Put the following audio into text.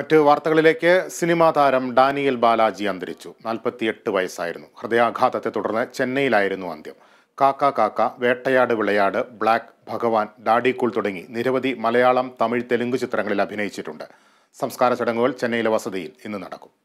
മറ്റ് വാർത്തകളിലേക്ക് സിനിമാ താരം ഡാനിയൽ ബാലാജി അന്തരിച്ചു നാൽപ്പത്തിയെട്ട് വയസ്സായിരുന്നു ഹൃദയാഘാതത്തെ തുടർന്ന് ചെന്നൈയിലായിരുന്നു അന്ത്യം കാക്ക കാക്ക വേട്ടയാട് വിളയാട് ബ്ലാക്ക് ഭഗവാൻ ഡാഡിക്കൂൾ തുടങ്ങി നിരവധി മലയാളം തമിഴ് തെലുങ്ക് ചിത്രങ്ങളിൽ അഭിനയിച്ചിട്ടുണ്ട് സംസ്കാര ചടങ്ങുകൾ ചെന്നൈയിലെ വസതിയിൽ ഇന്ന് നടക്കും